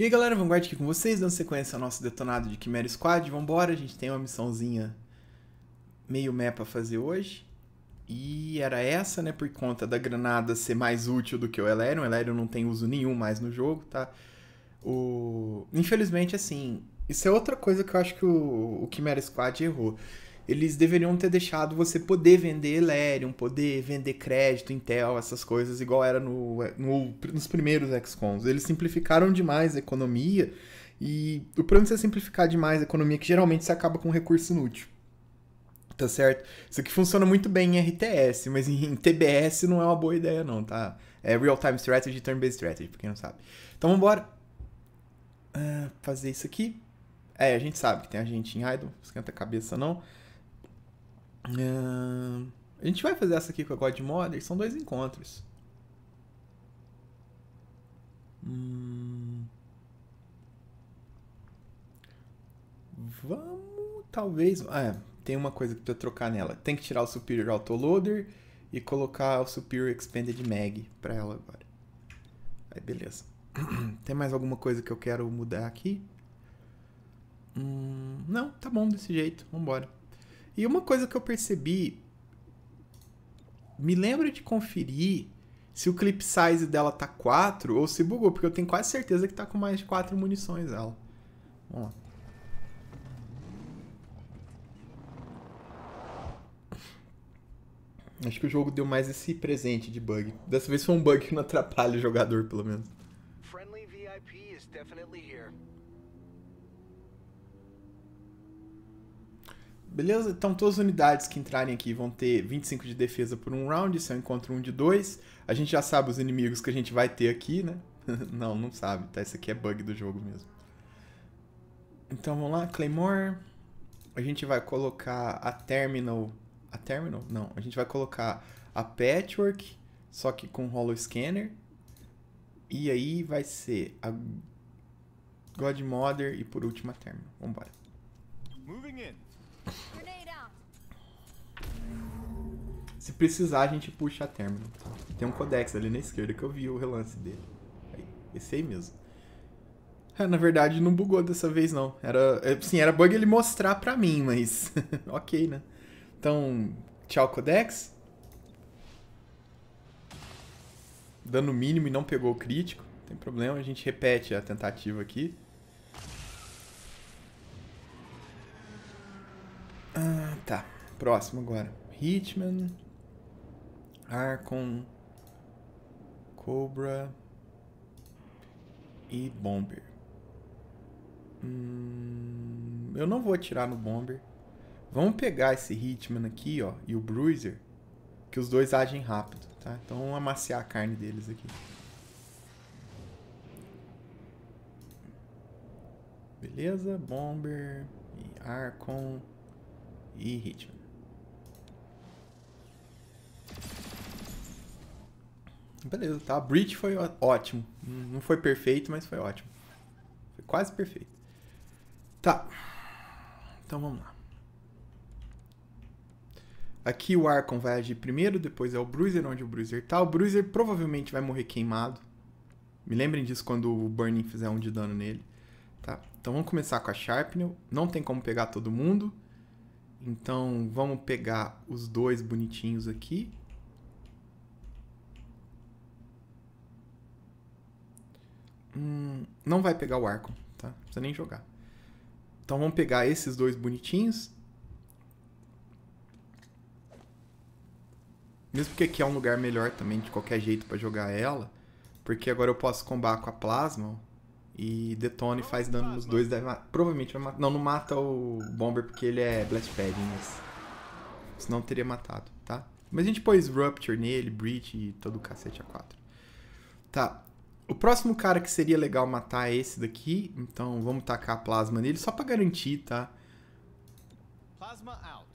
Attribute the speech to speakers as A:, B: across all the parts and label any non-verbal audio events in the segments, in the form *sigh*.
A: E aí galera, Vanguard aqui com vocês, dando sequência ao nosso detonado de Chimera Squad. Vambora, a gente tem uma missãozinha meio meh pra fazer hoje. E era essa, né, por conta da granada ser mais útil do que o Elerion. O Elerion não tem uso nenhum mais no jogo, tá? O... Infelizmente, assim, isso é outra coisa que eu acho que o, o Chimera Squad errou eles deveriam ter deixado você poder vender Ethereum, poder vender crédito, Intel, essas coisas, igual era no, no nos primeiros XCOMs. Eles simplificaram demais a economia, e o problema de é você simplificar demais a economia é que geralmente você acaba com um recurso inútil. Tá certo? Isso aqui funciona muito bem em RTS, mas em TBS não é uma boa ideia, não, tá? É Real-Time Strategy, Turn-Based Strategy, pra quem não sabe. Então vambora. Uh, fazer isso aqui. É, a gente sabe que tem a gente em idle, esquenta a cabeça não a gente vai fazer essa aqui com a God Mother, são dois encontros. Hum, vamos, talvez... Ah, é, tem uma coisa que precisa trocar nela. Tem que tirar o Superior Autoloader e colocar o Superior Expanded Mag pra ela agora. Aí, beleza. *clears throat* Tem mais alguma coisa que eu quero mudar aqui? Hum, não, tá bom desse jeito. Vambora. E uma coisa que eu percebi, me lembra de conferir se o clip size dela tá 4 ou se bugou, porque eu tenho quase certeza que tá com mais de 4 munições ela. Vamos lá. Acho que o jogo deu mais esse presente de bug. Dessa vez foi um bug que não atrapalha o jogador, pelo menos. Friendly VIP is definitely here. Beleza? Então todas as unidades que entrarem aqui vão ter 25 de defesa por um round, se eu encontro um de dois. A gente já sabe os inimigos que a gente vai ter aqui, né? *laughs* não, não sabe, tá? Isso aqui é bug do jogo mesmo. Então vamos lá, Claymore. A gente vai colocar a Terminal... A Terminal? Não, a gente vai colocar a Patchwork, só que com Hollow Scanner. E aí vai ser a Godmother e por último a Terminal. Vambora. Moving in. Se precisar, a gente puxa a término. Tá? Tem um codex ali na esquerda que eu vi o relance dele. esse aí mesmo. É, na verdade, não bugou dessa vez, não. Era, é, sim, era bug ele mostrar pra mim, mas... *laughs* ok, né? Então, tchau, codex. Dano mínimo e não pegou o crítico. Não tem problema, a gente repete a tentativa aqui. Ah, tá. Próximo agora. Hitman... Arcon, Cobra e Bomber. Hum, eu não vou atirar no Bomber. Vamos pegar esse Hitman aqui, ó, e o Bruiser, que os dois agem rápido, tá? Então vamos amaciar a carne deles aqui. Beleza, Bomber e Arcon e Hitman. Beleza, tá? A Breach foi ótimo. Não foi perfeito, mas foi ótimo. Foi quase perfeito. Tá. Então vamos lá. Aqui o Archon vai agir primeiro, depois é o Bruiser, onde o Bruiser tá. O Bruiser provavelmente vai morrer queimado. Me lembrem disso quando o Burning fizer um de dano nele. Tá? Então vamos começar com a Sharpnel. Não tem como pegar todo mundo. Então vamos pegar os dois bonitinhos aqui. Hum, não vai pegar o arco, tá? Não precisa nem jogar. Então vamos pegar esses dois bonitinhos. Mesmo que aqui é um lugar melhor também, de qualquer jeito, para jogar ela. Porque agora eu posso combar com a plasma, e detona e faz dano nos dois. Deve Provavelmente vai matar. Não, não mata o Bomber porque ele é Blast padding. mas. Senão teria matado, tá? Mas a gente pôs Rupture nele, Breach e todo o cacete A4. Tá. O próximo cara que seria legal matar é esse daqui, então vamos tacar a plasma nele só pra garantir, tá? Plasma out.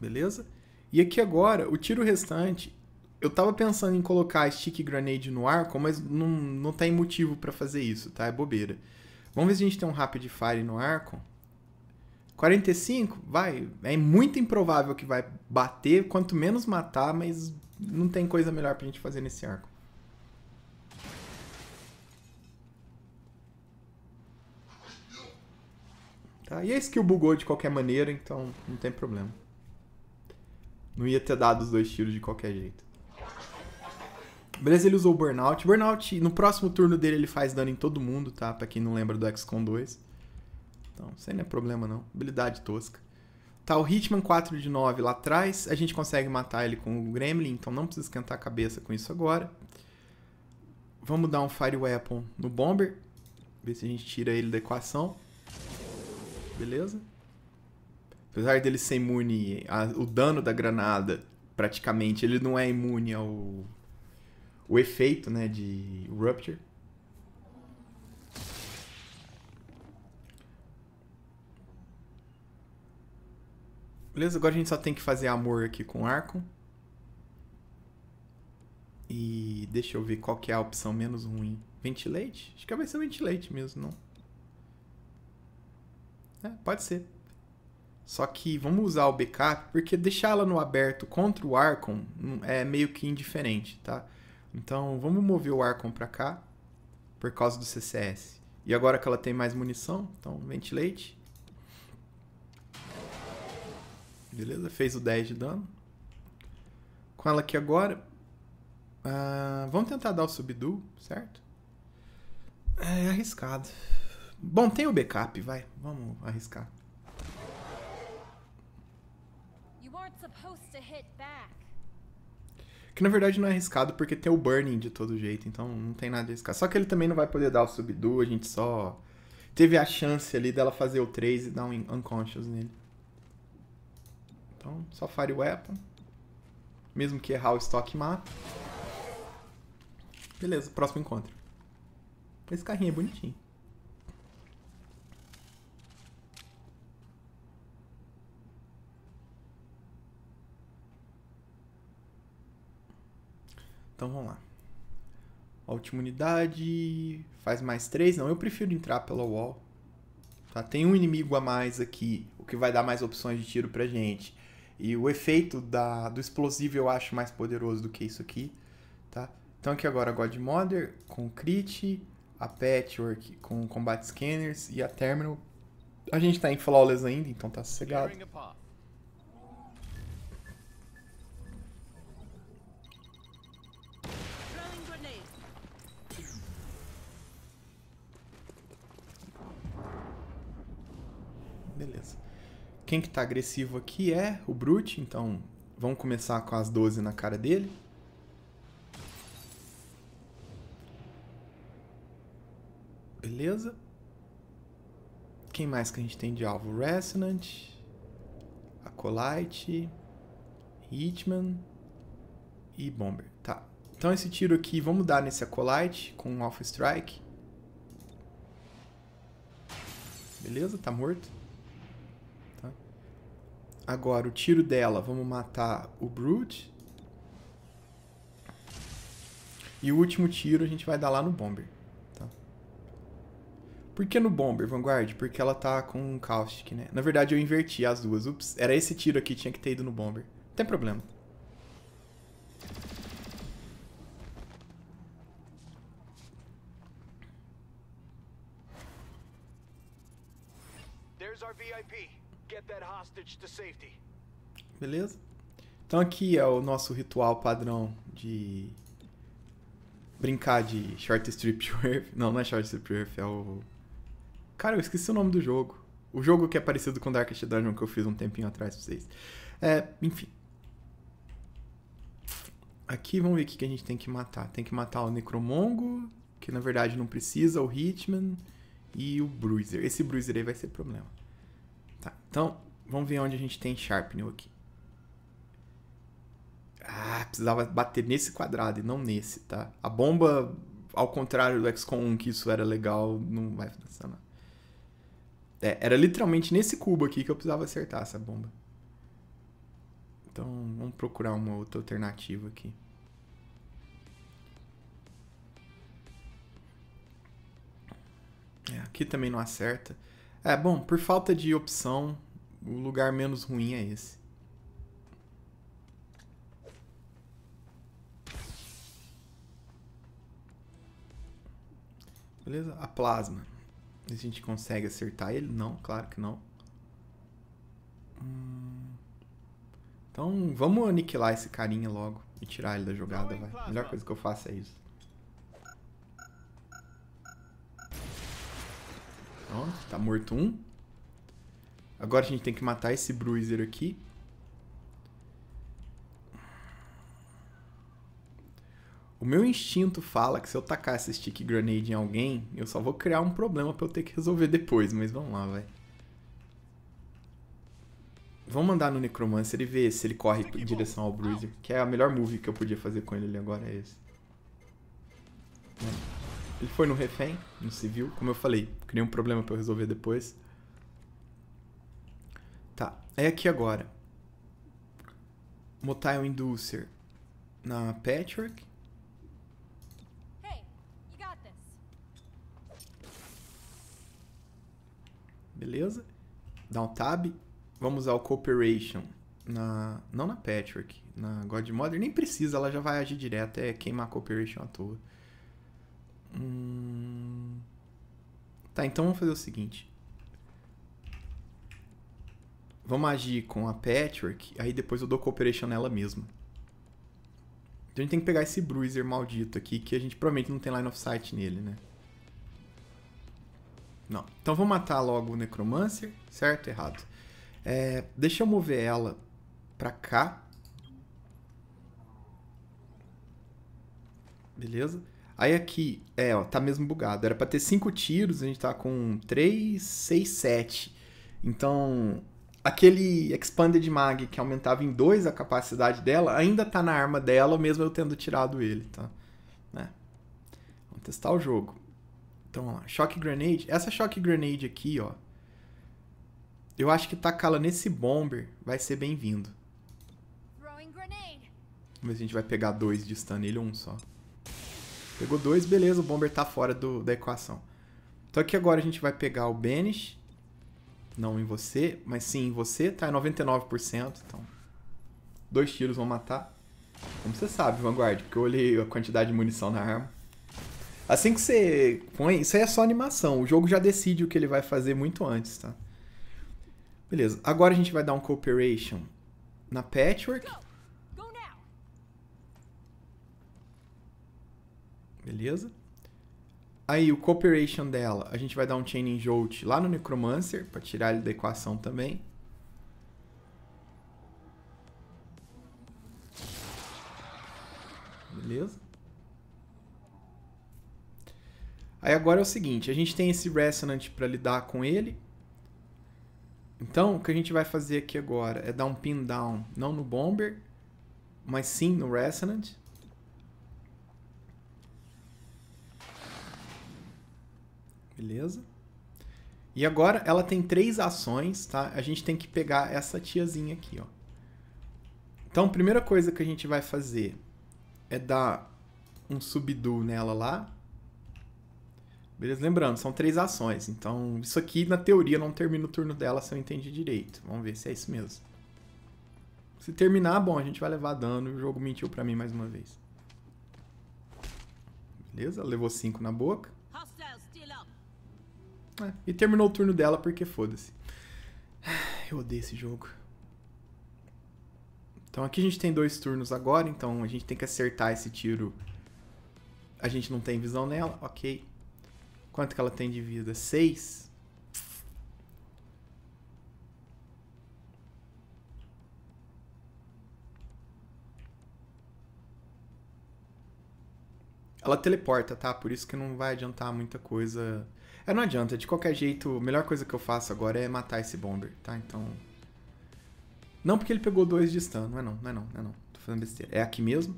A: Beleza? E aqui agora, o tiro restante, eu tava pensando em colocar a stick grenade no arco, mas não, não tem motivo pra fazer isso, tá? É bobeira. Vamos ver se a gente tem um rapid fire no arco. 45, vai, é muito improvável que vai bater, quanto menos matar, mas não tem coisa melhor pra gente fazer nesse arco. Tá, e a skill bugou de qualquer maneira, então não tem problema. Não ia ter dado os dois tiros de qualquer jeito. Beleza, ele usou o Burnout. Burnout, no próximo turno dele, ele faz dano em todo mundo, tá? Pra quem não lembra do XCOM 2. Então, isso aí não é problema não. Habilidade tosca. Tá, o Hitman 4 de 9 lá atrás. A gente consegue matar ele com o Gremlin, então não precisa esquentar a cabeça com isso agora. Vamos dar um Fire Weapon no Bomber. Ver se a gente tira ele da equação. Beleza. Apesar dele ser imune ao dano da granada, praticamente, ele não é imune ao o efeito né, de Rupture. Beleza? Agora a gente só tem que fazer amor aqui com o arco. E deixa eu ver qual que é a opção menos ruim. Ventilate? Acho que vai ser ventilate mesmo, não? É, pode ser. Só que vamos usar o backup, porque deixar ela no aberto contra o Arcon é meio que indiferente, tá? Então vamos mover o Arcon para cá, por causa do CCS. E agora que ela tem mais munição, então ventilate. Beleza? Fez o 10 de dano. Com ela aqui agora. Ah, vamos tentar dar o subduo, certo? É, é arriscado. Bom, tem o backup, vai. Vamos arriscar. Que na verdade não é arriscado porque tem o burning de todo jeito, então não tem nada de arriscar. Só que ele também não vai poder dar o subduo, a gente só teve a chance ali dela fazer o 3 e dar um unconscious nele. Então, só Fire Weapon. Mesmo que errar o estoque mata. Beleza, próximo encontro. Esse carrinho é bonitinho. Então vamos lá. A última unidade faz mais três, Não, eu prefiro entrar pela wall. Tá? Tem um inimigo a mais aqui, o que vai dar mais opções de tiro pra gente. E o efeito da, do explosivo eu acho mais poderoso do que isso aqui, tá? Então aqui agora Godmother com crit, a Patchwork com Combat Scanners e a Terminal. A gente tá em flawless ainda, então tá sossegado. Beleza. Quem que tá agressivo aqui é o Brute, então vamos começar com as 12 na cara dele. Beleza. Quem mais que a gente tem de alvo? Resonant, Acolyte, Hitman e Bomber. Tá. Então esse tiro aqui, vamos dar nesse Acolyte com um Alpha Strike. Beleza, tá morto. Agora, o tiro dela, vamos matar o Brute. E o último tiro a gente vai dar lá no Bomber. Tá? Por que no Bomber, Vanguard? Porque ela tá com um caustic, né? Na verdade, eu inverti as duas. Ups, era esse tiro aqui, tinha que ter ido no Bomber. Não tem problema. Beleza? Então aqui é o nosso ritual padrão de brincar de Short Strip *laughs* Earth. Não, não é Short Strip Earth, é o... Cara, eu esqueci o nome do jogo. O jogo que é parecido com Darkest Dungeon que eu fiz um tempinho atrás pra vocês. É, enfim. Aqui vamos ver o que a gente tem que matar. Tem que matar o Necromongo, que na verdade não precisa, o Hitman e o Bruiser. Esse Bruiser aí vai ser problema. Tá, então Vamos ver onde a gente tem New aqui. Ah, precisava bater nesse quadrado e não nesse, tá? A bomba, ao contrário do XCOM 1, que isso era legal, não vai funcionar. É, era literalmente nesse cubo aqui que eu precisava acertar essa bomba. Então, vamos procurar uma outra alternativa aqui. É, aqui também não acerta. É, bom, por falta de opção, o lugar menos ruim é esse. Beleza? A plasma. A gente consegue acertar ele? Não, claro que não. Hum... Então, vamos aniquilar esse carinha logo e tirar ele da jogada, vai. A melhor coisa que eu faço é isso. Pronto, tá morto um. Agora a gente tem que matar esse Bruiser aqui. O meu instinto fala que se eu tacar esse stick grenade em alguém, eu só vou criar um problema pra eu ter que resolver depois, mas vamos lá, vai. Vamos mandar no Necromancer e ver se ele corre é em direção ao Bruiser, que é a melhor move que eu podia fazer com ele agora, é esse. Ele foi no refém, no civil, como eu falei, criei um problema pra eu resolver depois. É aqui agora. Motile Inducer na Patchwork. Beleza? Dá um tab. Vamos ao Cooperation. Na, não na Patchwork, na Godmother. Nem precisa, ela já vai agir direto. É queimar a Cooperation à toa. Hum... Tá, então vamos fazer o seguinte vamos agir com a Patchwork, aí depois eu dou cooperation nela mesma. Então a gente tem que pegar esse Bruiser maldito aqui, que a gente provavelmente não tem line of sight nele, né? Não. Então vou matar logo o Necromancer, certo? Errado. É, deixa eu mover ela pra cá. Beleza? Aí aqui, é, ó, tá mesmo bugado. Era pra ter 5 tiros, a gente tá com 3, 6, 7. Então, aquele Expanded Mag que aumentava em 2 a capacidade dela, ainda tá na arma dela, mesmo eu tendo tirado ele, tá? Né? Vamos testar o jogo. Então, vamos Shock Grenade. Essa Shock Grenade aqui, ó. Eu acho que tacá-la nesse Bomber vai ser bem-vindo. Vamos ver se a gente vai pegar dois de stun nele um só. Pegou dois, beleza, o Bomber tá fora do, da equação. Então aqui agora a gente vai pegar o Banish não em você, mas sim em você, tá? É 99%, então dois tiros vão matar. Como você sabe, Vanguard, porque eu olhei a quantidade de munição na arma. Assim que você põe, isso aí é só animação, o jogo já decide o que ele vai fazer muito antes, tá? Beleza, agora a gente vai dar um cooperation na Patchwork. Beleza. Aí, o cooperation dela, a gente vai dar um chaining jolt lá no Necromancer, para tirar ele da equação também. Beleza? Aí agora é o seguinte, a gente tem esse Resonant para lidar com ele. Então, o que a gente vai fazer aqui agora é dar um pin down, não no Bomber, mas sim no Resonant. Beleza? E agora ela tem três ações, tá? A gente tem que pegar essa tiazinha aqui, ó. Então, a primeira coisa que a gente vai fazer é dar um subdo nela lá. Beleza? Lembrando, são três ações. Então, isso aqui, na teoria, não termina o turno dela se eu entendi direito. Vamos ver se é isso mesmo. Se terminar, bom, a gente vai levar dano. O jogo mentiu pra mim mais uma vez. Beleza? Levou cinco na boca. É, e terminou o turno dela porque foda-se. *sighs* Eu odeio esse jogo. Então aqui a gente tem dois turnos agora, então a gente tem que acertar esse tiro. A gente não tem visão nela, ok. Quanto que ela tem de vida? 6. Ela teleporta, tá? Por isso que não vai adiantar muita coisa. É, não adianta. De qualquer jeito, a melhor coisa que eu faço agora é matar esse Bomber, tá? Então... Não porque ele pegou dois de stun. Não é não, não é não, não é não. Tô fazendo besteira. É aqui mesmo.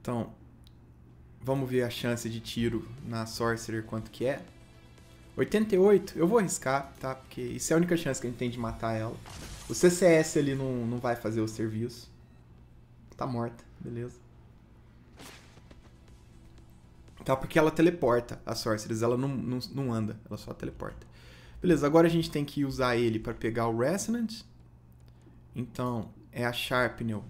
A: Então... Vamos ver a chance de tiro na Sorcerer quanto que é. 88, eu vou arriscar, tá? Porque isso é a única chance que a gente tem de matar ela. O CCS ali não, não vai fazer o serviço. Tá morta, beleza tá? Porque ela teleporta a Sorceress, ela não, não, não anda, ela só teleporta. Beleza, agora a gente tem que usar ele para pegar o Resonant. Então, é a Sharpnel.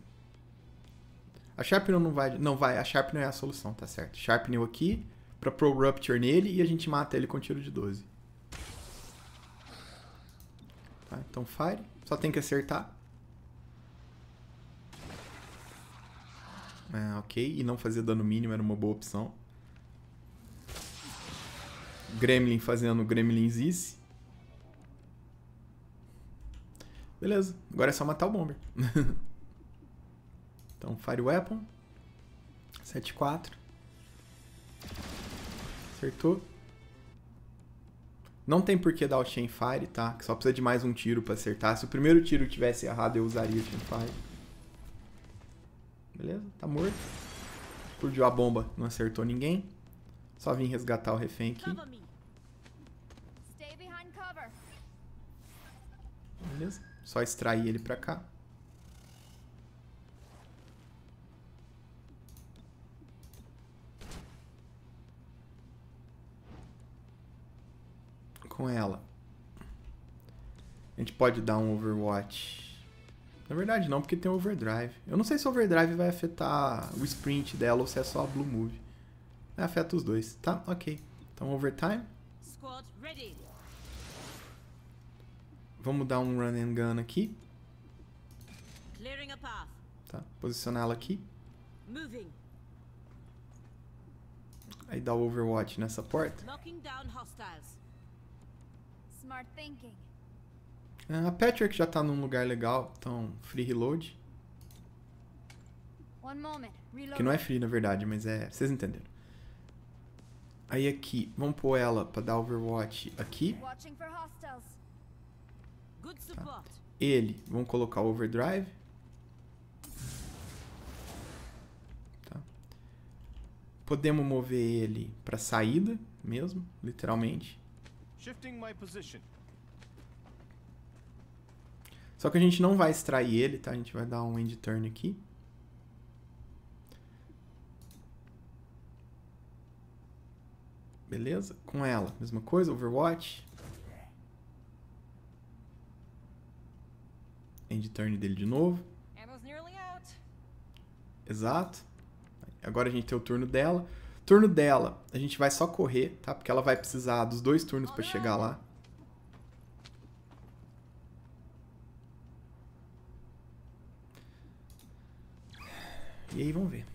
A: A Sharpnel não vai... Não, vai. A Sharpnel é a solução, tá certo. Sharpnel aqui, pra Pro Rupture nele, e a gente mata ele com tiro de 12. Tá, então Fire. Só tem que acertar. Ah, ok, e não fazer dano mínimo era uma boa opção. Gremlin fazendo Gremlinzice. Beleza, agora é só matar o Bomber. *laughs* então, Fire Weapon. 7-4. Acertou. Não tem por que dar o Chain Fire, tá? Que só precisa de mais um tiro pra acertar. Se o primeiro tiro tivesse errado, eu usaria o Chain Fire. Beleza, tá morto. Explodiu a bomba, não acertou ninguém. Só vim resgatar o refém aqui. Beleza. Só extrair ele pra cá. Com ela. A gente pode dar um overwatch. Na verdade não, porque tem overdrive. Eu não sei se overdrive vai afetar o sprint dela ou se é só a blue move afeta os dois. Tá, ok. Então, overtime. Vamos dar um run and gun aqui. Tá, posicioná-la aqui. Aí dá o overwatch nessa porta. Ah, a Patrick já tá num lugar legal, então free reload. Que não é free, na verdade, mas é... Vocês entenderam. Aí aqui, vamos pôr ela para dar overwatch aqui. Tá. Ele, vamos colocar overdrive. Tá. Podemos mover ele para saída mesmo, literalmente. Só que a gente não vai extrair ele, tá? A gente vai dar um end turn aqui. beleza? Com ela, mesma coisa, Overwatch. End turn dele de novo. Exato. Agora a gente tem o turno dela. Turno dela, a gente vai só correr, tá? Porque ela vai precisar dos dois turnos para chegar lá. E aí, vamos ver.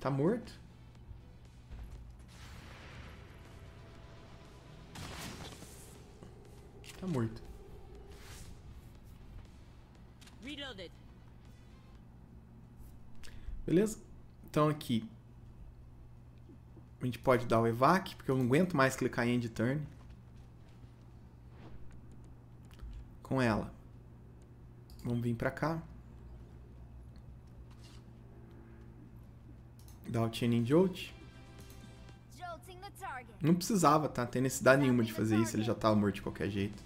A: Tá morto? Tá morto. Reloaded. Beleza? Então aqui. A gente pode dar o evac, porque eu não aguento mais clicar em end turn. Com ela. Vamos vir pra cá. Dar o Chaining Jolt. Não precisava, tá? Não tem necessidade nenhuma de fazer isso, ele já tava morto de qualquer jeito.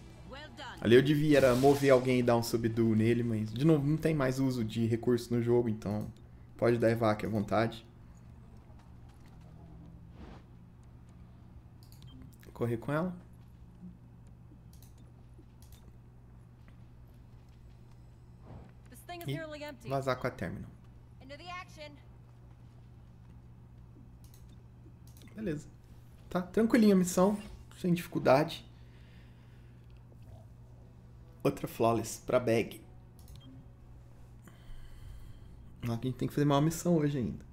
A: Ali eu devia era mover alguém e dar um subduo nele, mas de novo, não tem mais uso de recurso no jogo, então pode dar evac à vontade. Correr com ela. E vazar com a Terminal. Beleza. Tá tranquilinha a missão, sem dificuldade. Outra flawless pra bag. A gente tem que fazer uma missão hoje ainda.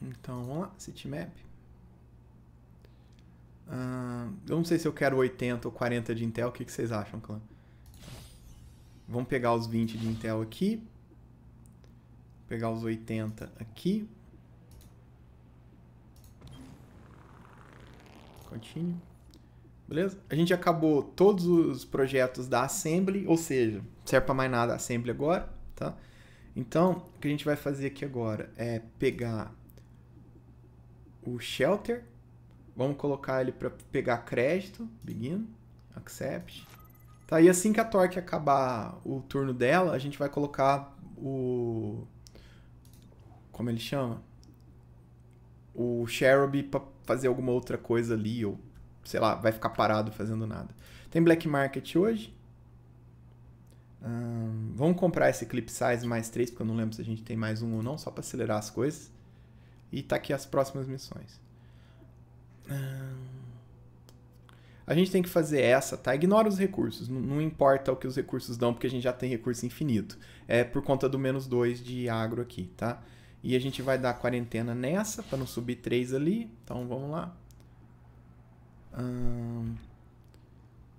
A: Então, vamos lá, map. Uh, eu não sei se eu quero 80 ou 40 de Intel. O que, que vocês acham, clã? Vamos pegar os 20 de Intel aqui. Pegar os 80 aqui. Continue. Beleza? A gente acabou todos os projetos da Assembly, ou seja, não serve para mais nada a Assembly agora, tá? Então, o que a gente vai fazer aqui agora é pegar o Shelter, Vamos colocar ele para pegar crédito. Begin. Accept. Tá, e assim que a Torque acabar o turno dela, a gente vai colocar o... Como ele chama? O Cherub para fazer alguma outra coisa ali, ou sei lá, vai ficar parado fazendo nada. Tem Black Market hoje. Hum, vamos comprar esse Clip Size mais 3, porque eu não lembro se a gente tem mais um ou não, só para acelerar as coisas. E tá aqui as próximas missões. A gente tem que fazer essa, tá? Ignora os recursos. Não, não, importa o que os recursos dão, porque a gente já tem recurso infinito. É por conta do menos 2 de agro aqui, tá? E a gente vai dar quarentena nessa, para não subir 3 ali. Então, vamos lá. Hum...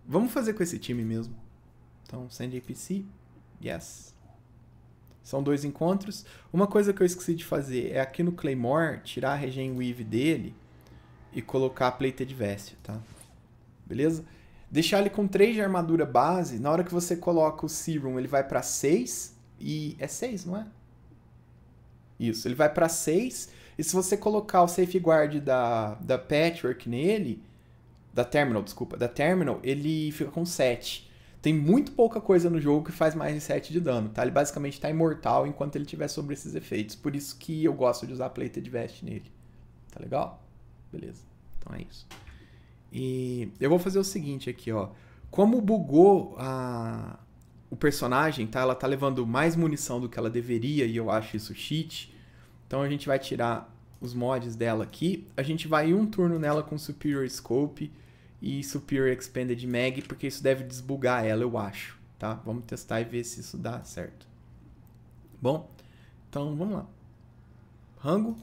A: Vamos fazer com esse time mesmo. Então, send APC. Yes. São dois encontros. Uma coisa que eu esqueci de fazer é aqui no Claymore, tirar a regen weave dele e colocar a pleita de veste, tá? Beleza? Deixar ele com 3 de armadura base, na hora que você coloca o serum, ele vai para 6 e é 6, não é? Isso, ele vai para 6 e se você colocar o safeguard da da patchwork nele, da terminal, desculpa, da terminal, ele fica com 7. Tem muito pouca coisa no jogo que faz mais de 7 de dano, tá? Ele basicamente está imortal enquanto ele tiver sobre esses efeitos. Por isso que eu gosto de usar a Plated vest nele. Tá legal? Beleza. Então é isso. E eu vou fazer o seguinte aqui, ó. Como bugou a... o personagem, tá? Ela tá levando mais munição do que ela deveria e eu acho isso cheat. Então a gente vai tirar os mods dela aqui. A gente vai um turno nela com Superior Scope e Superior Expanded Mag, porque isso deve desbugar ela, eu acho, tá? Vamos testar e ver se isso dá certo. Bom, então vamos lá. Rango,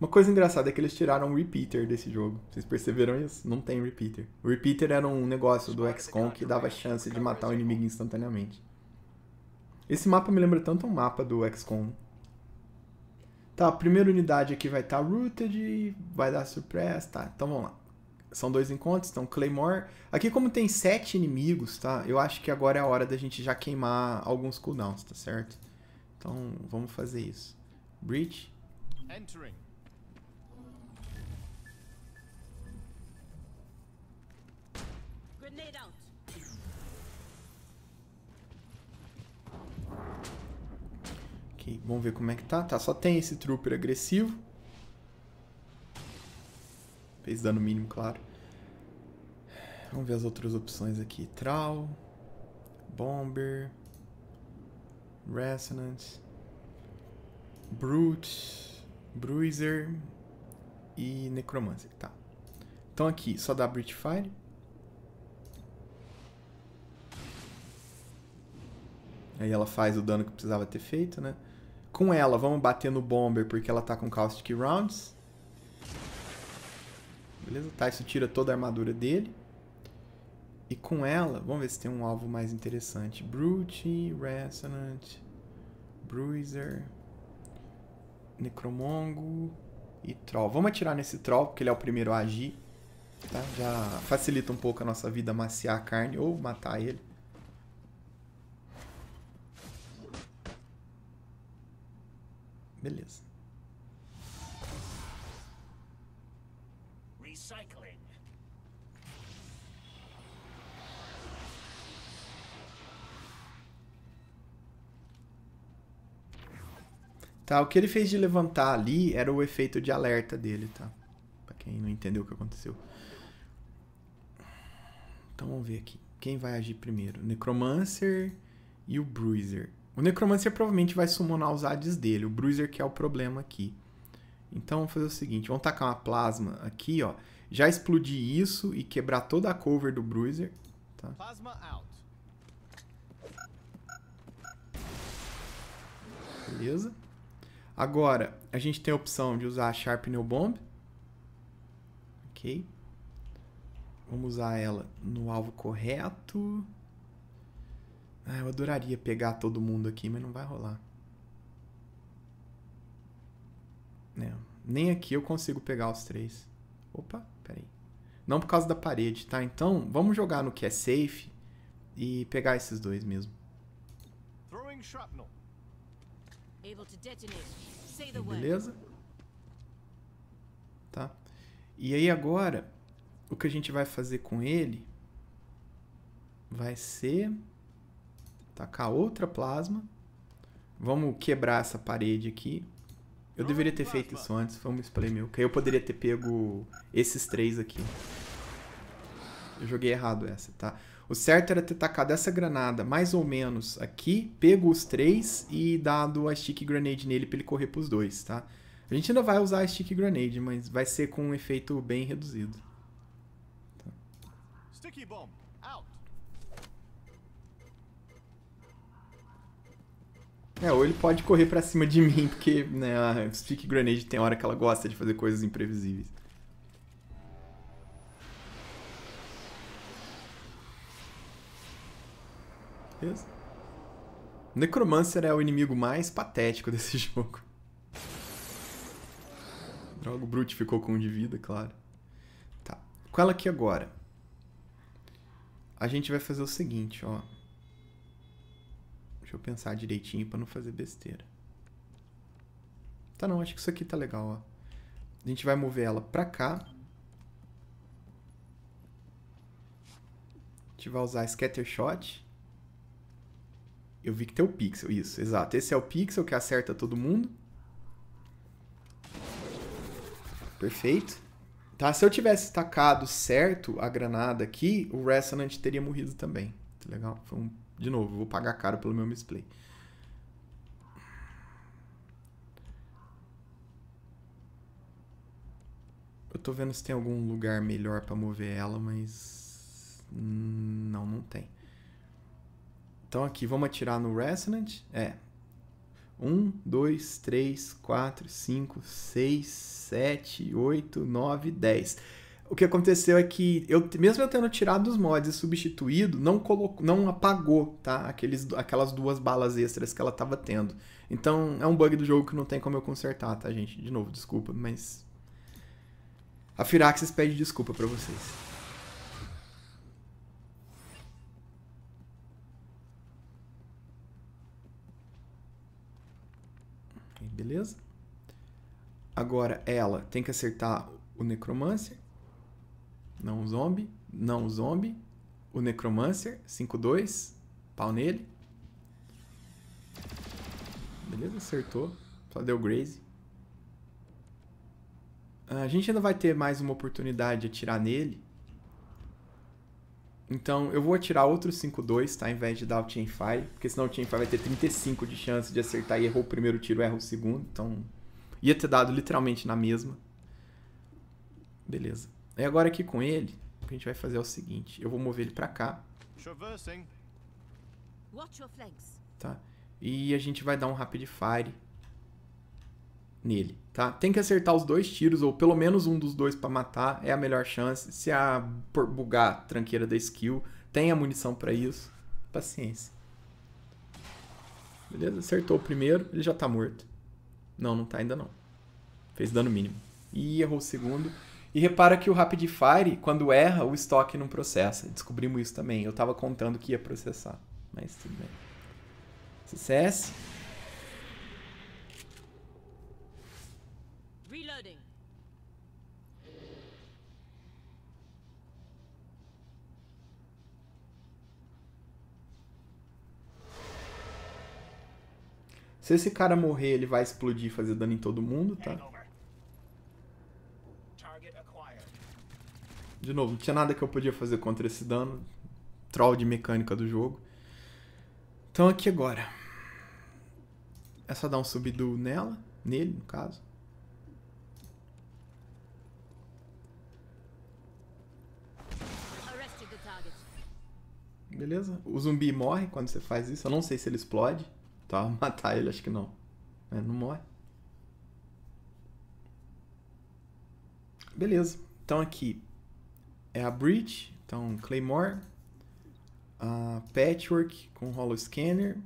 A: Uma coisa engraçada é que eles tiraram o repeater desse jogo. Vocês perceberam isso? Não tem repeater. O repeater era um negócio do XCOM que dava chance de matar o inimigo instantaneamente. Esse mapa me lembra tanto um mapa do XCOM. Tá, a primeira unidade aqui vai estar tá Rooted, vai dar surpresa, tá, então vamos lá. São dois encontros, então Claymore. Aqui como tem sete inimigos, tá, eu acho que agora é a hora da gente já queimar alguns cooldowns, tá certo? Então vamos fazer isso. Breach. Entering. Grenade out. Ok, vamos ver como é que tá. Tá, só tem esse trooper agressivo. Fez dano mínimo, claro. Vamos ver as outras opções aqui. Tral, Bomber, Resonance, Brute, Bruiser e Necromancer. Tá. Então aqui, só dá Brute Fire. Aí ela faz o dano que precisava ter feito, né? Com ela, vamos bater no Bomber, porque ela tá com Caustic Rounds. Beleza? Tá, isso tira toda a armadura dele. E com ela, vamos ver se tem um alvo mais interessante. Brute, Resonant, Bruiser, Necromongo e Troll. Vamos atirar nesse Troll, porque ele é o primeiro a agir. Tá? Já facilita um pouco a nossa vida maciar a carne ou matar ele. Beleza. Recycling. Tá, o que ele fez de levantar ali era o efeito de alerta dele, tá? Pra quem não entendeu o que aconteceu. Então vamos ver aqui. Quem vai agir primeiro? Necromancer e o Bruiser. O Necromancer provavelmente vai summonar os Hades dele, o Bruiser que é o problema aqui. Então vamos fazer o seguinte, vamos tacar uma plasma aqui, ó. Já explodir isso e quebrar toda a cover do Bruiser. Tá? Plasma out. Beleza. Agora, a gente tem a opção de usar a Sharp New Bomb. Ok. Vamos usar ela no alvo correto. Ah, eu adoraria pegar todo mundo aqui, mas não vai rolar. É, nem aqui eu consigo pegar os três. Opa, peraí. Não por causa da parede, tá? Então, vamos jogar no que é safe e pegar esses dois mesmo. Beleza? Tá? E aí agora, o que a gente vai fazer com ele vai ser tacar outra plasma. Vamos quebrar essa parede aqui. Eu deveria ter feito isso antes, foi um meu. Que eu poderia ter pego esses três aqui. Eu joguei errado essa, tá? O certo era ter tacado essa granada mais ou menos aqui, pego os três e dado a stick grenade nele pra ele correr pros dois, tá? A gente ainda vai usar a stick grenade, mas vai ser com um efeito bem reduzido. Tá. Sticky bomb. É, ou ele pode correr para cima de mim, porque né, a Stick Grenade tem hora que ela gosta de fazer coisas imprevisíveis. Beleza? Necromancer é o inimigo mais patético *laughs* desse jogo. Droga, o Brute ficou com um de vida, claro. Tá. Com ela aqui agora. A gente vai fazer o seguinte, ó. Deixa eu pensar direitinho para não fazer besteira. Tá não, acho que isso aqui tá legal, ó. A gente vai mover ela para cá. A gente vai usar Scattershot. Eu vi que tem o pixel, isso, exato. Esse é o pixel que acerta todo mundo. Perfeito. Tá, se eu tivesse tacado certo a granada aqui, o Resonant teria morrido também. Tá legal? Foi um de novo, vou pagar caro pelo meu misplay. Eu tô vendo se tem algum lugar melhor pra mover ela, mas. Não, não tem. Então aqui, vamos atirar no Resonant. É. 1, 2, 3, 4, 5, 6, 7, 8, 9, 10 o que aconteceu é que eu mesmo eu tendo tirado os mods e substituído, não colocou, não apagou, tá? Aqueles, aquelas duas balas extras que ela tava tendo. Então, é um bug do jogo que não tem como eu consertar, tá, gente? De novo, desculpa, mas a Firaxis pede desculpa para vocês. Beleza? Agora ela tem que acertar o Necromancer não zombie. Não zombie. O Necromancer, 5-2. Pau nele. Beleza, acertou. Só deu Graze. Ah, a gente ainda vai ter mais uma oportunidade de atirar nele. Então eu vou atirar outro 5-2, tá? Ao invés de dar o Chainfire. Porque senão o Chainfire vai ter 35 de chance de acertar e errou o primeiro tiro, erra o segundo. Então ia ter dado literalmente na mesma. Beleza. E agora aqui com ele, o que a gente vai fazer é o seguinte. Eu vou mover ele pra cá. Tá. E a gente vai dar um Rapid Fire nele, tá? Tem que acertar os dois tiros, ou pelo menos um dos dois para matar, é a melhor chance. Se a bugar a tranqueira da skill, tem a munição para isso. Paciência. Beleza? Acertou o primeiro, ele já tá morto. Não, não tá ainda não. Fez dano mínimo. E errou o segundo. E repara que o Rapid Fire, quando erra, o estoque não processa. Descobrimos isso também. Eu estava contando que ia processar, mas tudo bem. Sucesso. Reloading. Se esse cara morrer, ele vai explodir e fazer dano em todo mundo, tá? de novo, não tinha nada que eu podia fazer contra esse dano. Troll de mecânica do jogo. Então aqui agora. Essa é dá um subduo nela, nele, no caso. Beleza? O zumbi morre quando você faz isso. Eu não sei se ele explode. Tá, *laughs* matar ele, acho que não. É, não morre. Beleza. Então aqui, é a Breach, então Claymore, a Patchwork com Hollow Scanner,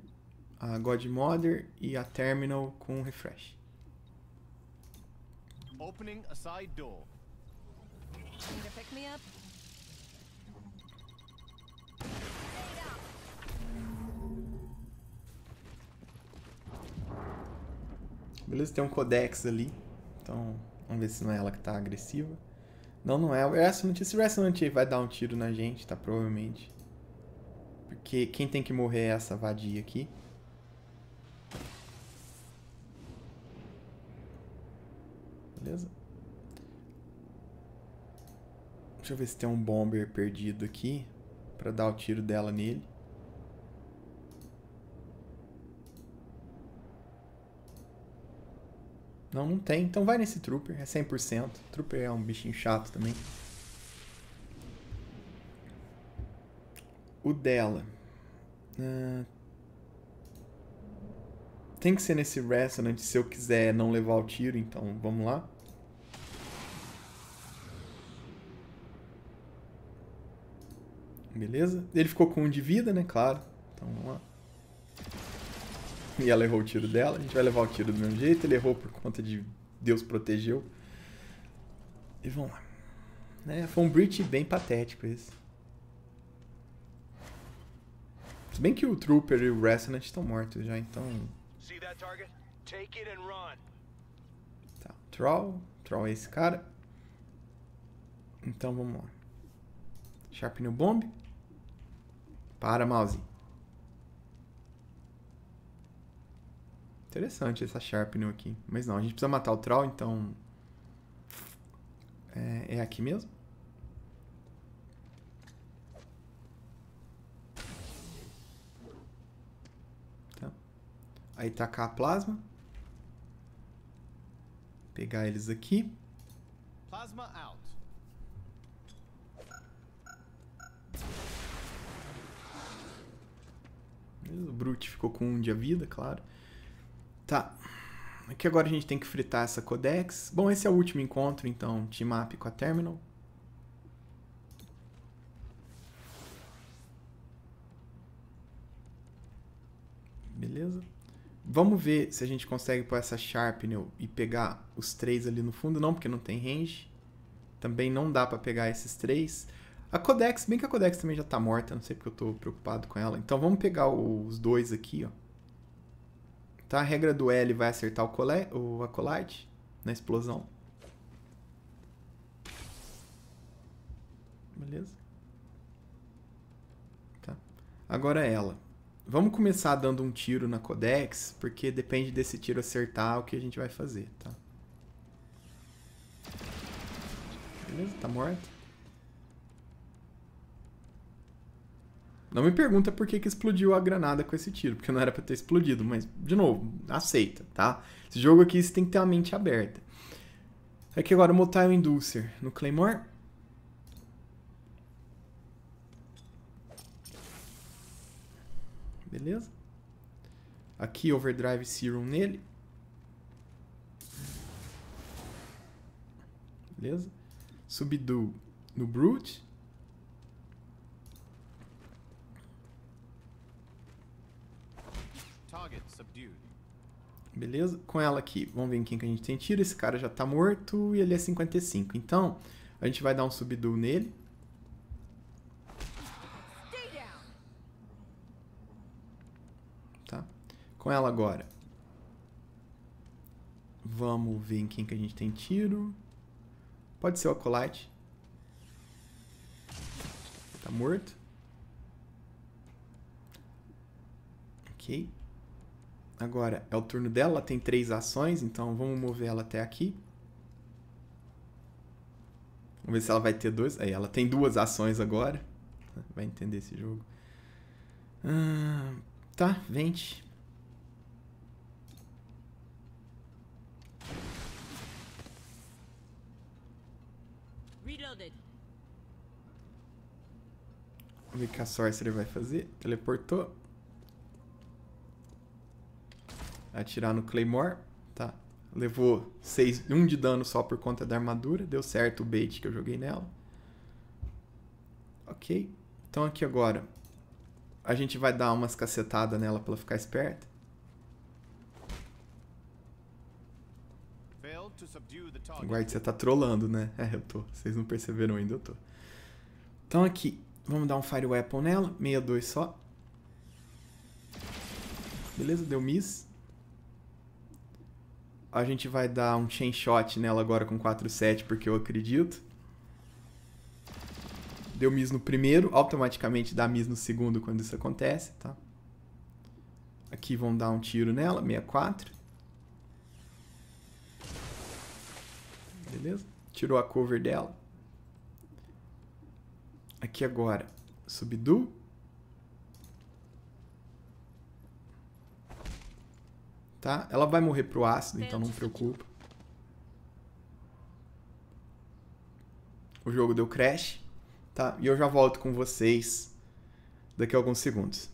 A: a Godmother e a Terminal com Refresh. Opening a side door. Need to pick me up? Beleza, tem um codex ali. Então, vamos ver se não é ela que tá agressiva. Não, não é, é o Esse Wrestlent vai dar um tiro na gente, tá? Provavelmente. Porque quem tem que morrer é essa vadia aqui. Beleza. Deixa eu ver se tem um bomber perdido aqui. Pra dar o tiro dela nele. Não, não tem. Então vai nesse Trooper, é 100%. Trooper é um bichinho chato também. O dela. Uh... Tem que ser nesse Resonant se eu quiser não levar o tiro, então vamos lá. Beleza? Ele ficou com um de vida, né? Claro. Então vamos lá. *laughs* e ela errou o tiro dela, a gente vai levar o tiro do mesmo jeito, ele errou por conta de Deus protegeu. E vamos lá. Né? Foi um breach bem patético esse. Se bem que o Trooper e o Resonant estão mortos já, então... Tá, Troll. Troll é esse cara. Então vamos lá. Sharpnel Bomb. Para, mouse. Interessante essa Sharpnel aqui. Mas não, a gente precisa matar o Troll, então... É, é aqui mesmo? Tá. Aí tacar a plasma. Pegar eles aqui. Plasma out. O Brute ficou com um de vida, claro. Tá. Aqui agora a gente tem que fritar essa codex. Bom, esse é o último encontro, então, de map com a terminal. Beleza. Vamos ver se a gente consegue pôr essa Sharpnel né, e pegar os três ali no fundo. Não, porque não tem range. Também não dá para pegar esses três. A Codex, bem que a Codex também já tá morta, não sei porque eu tô preocupado com ela. Então vamos pegar os dois aqui, ó. Então a regra do L vai acertar o, cole... o Acolyte na né? explosão. Beleza? Tá. Agora é ela. Vamos começar dando um tiro na Codex, porque depende desse tiro acertar o que a gente vai fazer, tá? Beleza? Tá morto Não me pergunta por que, que explodiu a granada com esse tiro, porque não era para ter explodido, mas, de novo, aceita, tá? Esse jogo aqui você tem que ter a mente aberta. Aqui é agora, o Motile Inducer no Claymore. Beleza? Aqui, Overdrive Serum nele. Beleza? Subdue no Brute. beleza? Com ela aqui, vamos ver em quem que a gente tem tiro. Esse cara já tá morto e ele é 55. Então, a gente vai dar um subduo nele. Tá? Com ela agora. Vamos ver em quem que a gente tem tiro. Pode ser o Acolyte. Tá morto. Ok. Agora é o turno dela, ela tem três ações, então vamos mover ela até aqui. Vamos ver se ela vai ter dois. Aí, ela tem duas ações agora. Vai entender esse jogo. Ah, tá, vente. Reloaded. Vamos ver o que a Sorcerer vai fazer. Teleportou. atirar no Claymore, tá? Levou 6, 1 um de dano só por conta da armadura, deu certo o bait que eu joguei nela. Ok. Então aqui agora, a gente vai dar umas cacetadas nela pra ela ficar esperta. Guarda, você tá trollando, né? *laughs* É, eu tô. Vocês não perceberam ainda, eu tô. Então aqui, vamos dar um Fire Weapon nela, 62 só. Beleza, deu miss. A gente vai dar um chain shot nela agora com 4-7, porque eu acredito. Deu miss no primeiro, automaticamente dá miss no segundo quando isso acontece, tá? Aqui vão dar um tiro nela, 64. Beleza? Tirou a cover dela. Aqui agora, subdu. tá? Ela vai morrer pro ácido, então não preocupa. O jogo deu crash, tá? E eu já volto com vocês daqui a alguns segundos.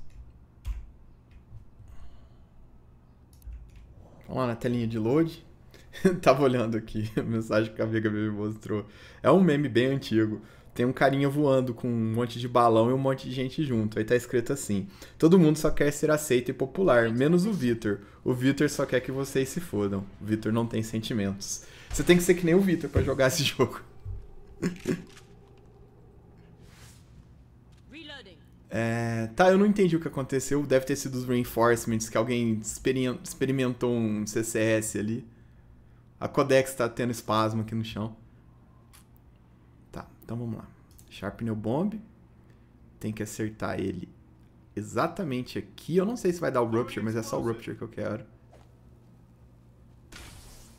A: Vamos lá na telinha de load. *laughs* Tava olhando aqui *laughs* a mensagem que a Vega me mostrou. É um meme bem antigo tem um carinha voando com um monte de balão e um monte de gente junto. Aí tá escrito assim: Todo mundo só quer ser aceito e popular, menos o Vitor. O Vitor só quer que vocês se fodam. O Vitor não tem sentimentos. Você tem que ser que nem o Vitor para jogar esse *laughs* jogo. é, tá, eu não entendi o que aconteceu. Deve ter sido os reinforcements que alguém experimentou um CCS ali. A Codex tá tendo espasmo aqui no chão. Então vamos lá. Sharpnel Bomb. Tem que acertar ele exatamente aqui. Eu não sei se vai dar o Rupture, mas é só o Rupture que eu quero.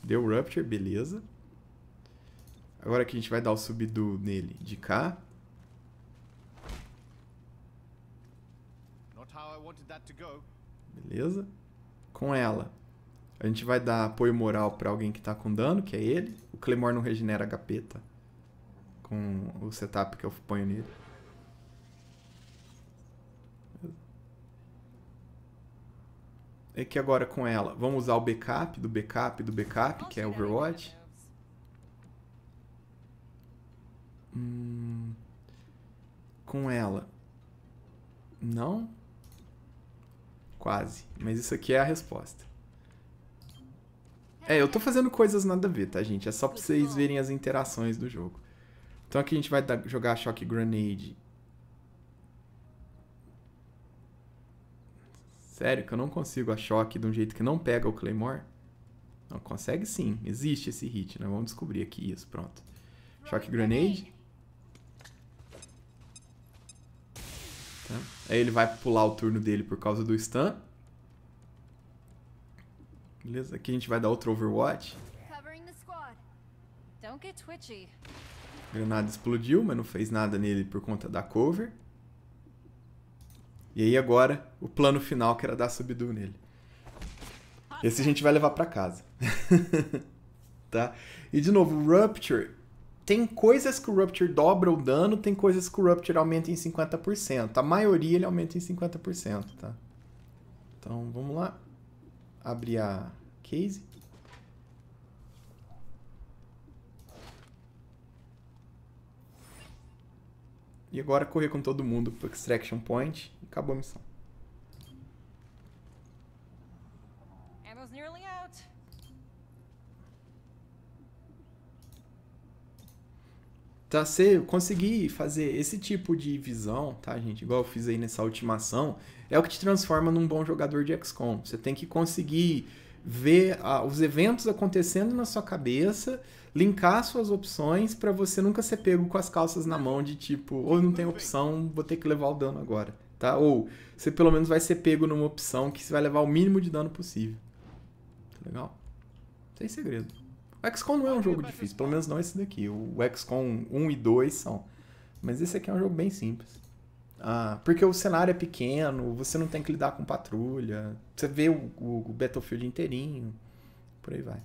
A: Deu Rupture, beleza. Agora que a gente vai dar o subdu nele de cá. Beleza. Com ela, a gente vai dar apoio moral para alguém que tá com dano, que é ele. O Claymore não regenera a tá? com o setup que eu ponho nele. É que agora com ela, vamos usar o backup do backup do backup, que é Overwatch. Hum, com ela. Não? Quase. Mas isso aqui é a resposta. É, eu tô fazendo coisas nada a ver, tá, gente? É só pra vocês verem as interações do jogo. Então aqui a gente vai jogar Shock Grenade. Sério que eu não consigo a Shock de um jeito que não pega o Claymore? Não, consegue sim. Existe esse hit, né? Vamos descobrir aqui isso, pronto. Shock Grenade. Tá. Aí ele vai pular o turno dele por causa do stun. Beleza, aqui a gente vai dar outro Overwatch. Covering the squad. Don't get twitchy. A granada explodiu, mas não fez nada nele por conta da cover. E aí agora, o plano final que era dar subdu nele. Esse a gente vai levar para casa. *laughs* tá? E de novo, o Rupture. Tem coisas que o Rupture dobra o dano, tem coisas que o Rupture aumenta em 50%. A maioria ele aumenta em 50%, tá? Então, vamos lá. Abrir a case. E agora correr com todo mundo pro Extraction Point. Acabou a missão. Tá, se eu conseguir fazer esse tipo de visão, tá, gente? Igual eu fiz aí nessa ultimação é o que te transforma num bom jogador de XCOM. Você tem que conseguir ver ah, os eventos acontecendo na sua cabeça linkar suas opções para você nunca ser pego com as calças na mão de tipo, ou não tem opção, vou ter que levar o dano agora, tá? Ou você pelo menos vai ser pego numa opção que você vai levar o mínimo de dano possível. Tá legal? Sem segredo. O XCOM não é um jogo difícil, pelo menos não esse daqui. O XCOM 1 e 2 são. Mas esse aqui é um jogo bem simples. Ah, porque o cenário é pequeno, você não tem que lidar com patrulha, você vê o, o Battlefield inteirinho, por aí vai.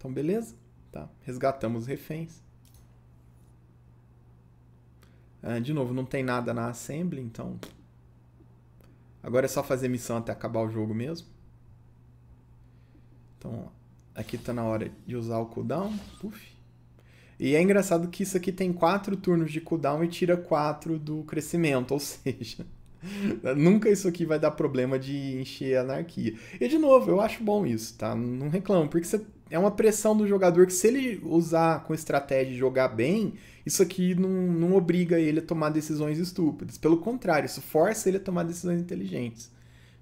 A: Então, beleza. Tá? Resgatamos os reféns. Ah, de novo, não tem nada na Assembly, então... Agora é só fazer missão até acabar o jogo mesmo. Então, aqui está na hora de usar o cooldown. Puf. E é engraçado que isso aqui tem quatro turnos de cooldown e tira quatro do crescimento, ou *laughs* seja... Nunca isso aqui vai dar problema de encher a anarquia. E de novo, eu acho bom isso, tá? Não reclamo, porque você é uma pressão do jogador que se ele usar com estratégia e jogar bem, isso aqui não, não obriga ele a tomar decisões estúpidas. Pelo contrário, isso força ele a tomar decisões inteligentes.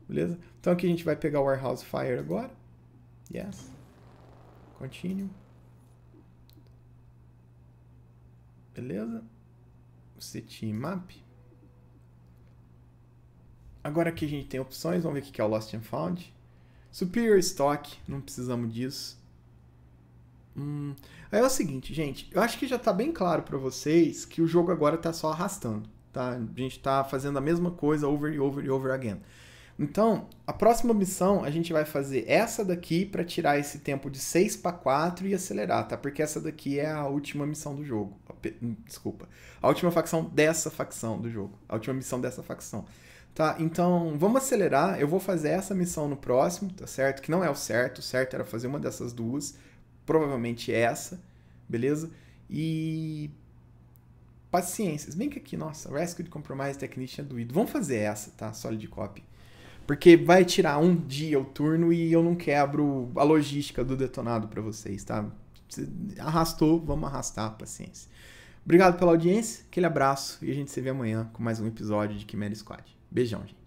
A: Beleza? Então aqui a gente vai pegar o Warehouse Fire agora. Yes. Continue. Beleza? City Map. Agora aqui a gente tem opções, vamos ver o que é o Lost and Found. Superior Stock, não precisamos disso. Hum. Aí é o seguinte, gente, eu acho que já tá bem claro para vocês que o jogo agora tá só arrastando, tá? A gente tá fazendo a mesma coisa over e over e over again. Então, a próxima missão a gente vai fazer essa daqui para tirar esse tempo de 6 para 4 e acelerar, tá? Porque essa daqui é a última missão do jogo. Hum, desculpa. A última facção dessa facção do jogo. A última missão dessa facção. Tá? Então, vamos acelerar. Eu vou fazer essa missão no próximo, tá certo? Que não é o certo. O certo era fazer uma dessas duas provavelmente é essa, beleza? E paciências. Bem que aqui, nossa, de Compromise Technician é do IDO. Vamos fazer essa, tá? Solid copy. Porque vai tirar um dia o turno e eu não quebro a logística do detonado para vocês, tá? Arrastou, vamos arrastar, paciência. Obrigado pela audiência, aquele abraço e a gente se vê amanhã com mais um episódio de Quimera Squad. Beijão, gente.